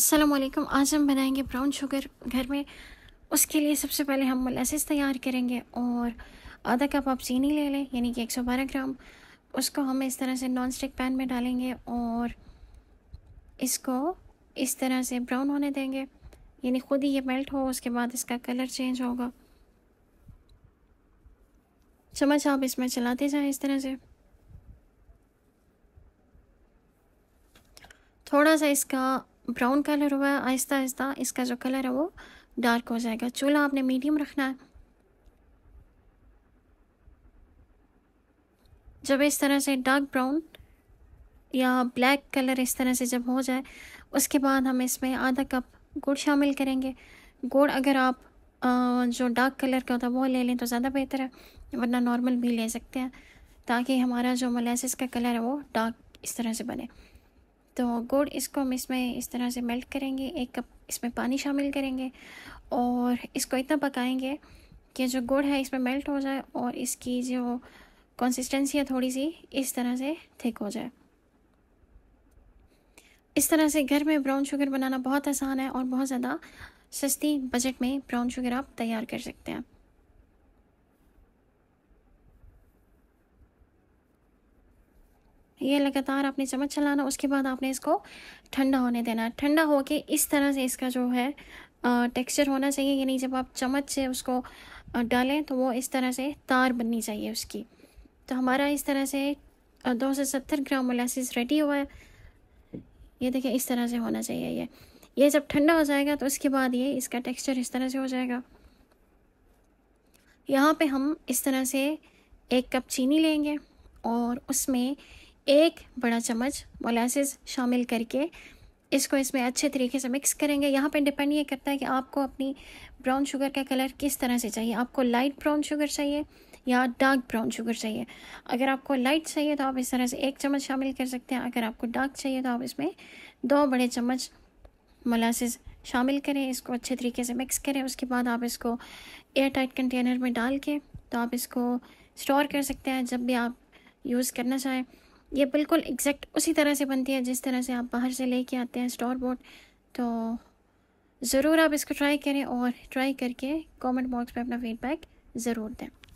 अस्सलाम वालेकुम आज हम बनाएंगे ब्राउन शुगर घर में उसके लिए सबसे पहले हम मलासिस तैयार करेंगे और आधा कप आप चीनी ले लें यानी कि 112 ग्राम उसको हम इस तरह से नॉन स्टिक पैन में डालेंगे और इसको इस तरह से ब्राउन होने देंगे यानी ख़ुद ही ये मेल्ट हो उसके बाद इसका कलर चेंज होगा चम्मच आप इसमें चलाते जाएँ इस तरह से थोड़ा सा इसका ब्राउन कलर हुआ है आहिस्ता आहिस्ता इसका जो कलर है वो डार्क हो जाएगा चूल्हा आपने मीडियम रखना है जब इस तरह से डार्क ब्राउन या ब्लैक कलर इस तरह से जब हो जाए उसके बाद हम इसमें आधा कप गुड़ शामिल करेंगे गुड़ अगर आप जो डार्क कलर का होता है वो ले लें तो ज़्यादा बेहतर है वरना नॉर्मल भी ले सकते हैं ताकि हमारा जो मलाइसिस का कलर है वो डार्क इस तरह से बने तो गुड़ इसको हम इसमें इस तरह से मेल्ट करेंगे एक कप इसमें पानी शामिल करेंगे और इसको इतना पकाएंगे कि जो गुड़ है इसमें मेल्ट हो जाए और इसकी जो कंसिस्टेंसी है थोड़ी सी इस तरह से थिक हो जाए इस तरह से घर में ब्राउन शुगर बनाना बहुत आसान है और बहुत ज़्यादा सस्ती बजट में ब्राउन शुगर आप तैयार कर सकते हैं ये लगातार आपने चम्मच चलाना उसके बाद आपने इसको ठंडा होने देना है ठंडा होके इस तरह से इसका जो है टेक्सचर होना चाहिए यानी जब आप चम्मच से उसको डालें तो वो इस तरह से तार बननी चाहिए उसकी तो हमारा इस तरह से दो से सत्तर ग्राम मोलासिस रेडी हुआ है ये देखिए इस तरह से होना चाहिए ये ये जब ठंडा हो जाएगा तो उसके बाद ये इसका टेक्सचर इस तरह से हो जाएगा यहाँ पे हम इस तरह से एक कप चीनी लेंगे और उसमें एक बड़ा चम्मच मोलासिस शामिल करके इसको इसमें अच्छे तरीके से मिक्स करेंगे यहाँ पे डिपेंड ये करता है कि आपको अपनी ब्राउन शुगर का कलर किस तरह से चाहिए आपको लाइट ब्राउन शुगर चाहिए या डार्क ब्राउन शुगर चाहिए अगर आपको लाइट चाहिए तो आप इस तरह से एक चम्मच शामिल कर सकते हैं अगर आपको डार्क चाहिए तो आप इसमें दो बड़े चम्मच मोलासिस शामिल करें इसको अच्छे तरीके से मिक्स करें उसके बाद आप इसको एयर टाइट कंटेनर में डाल के तो आप इसको स्टोर कर सकते हैं जब भी आप यूज़ करना चाहें ये बिल्कुल एग्जैक्ट उसी तरह से बनती है जिस तरह से आप बाहर से लेके आते हैं स्टोर बोर्ड तो ज़रूर आप इसको ट्राई करें और ट्राई करके कमेंट बॉक्स पर अपना फीडबैक ज़रूर दें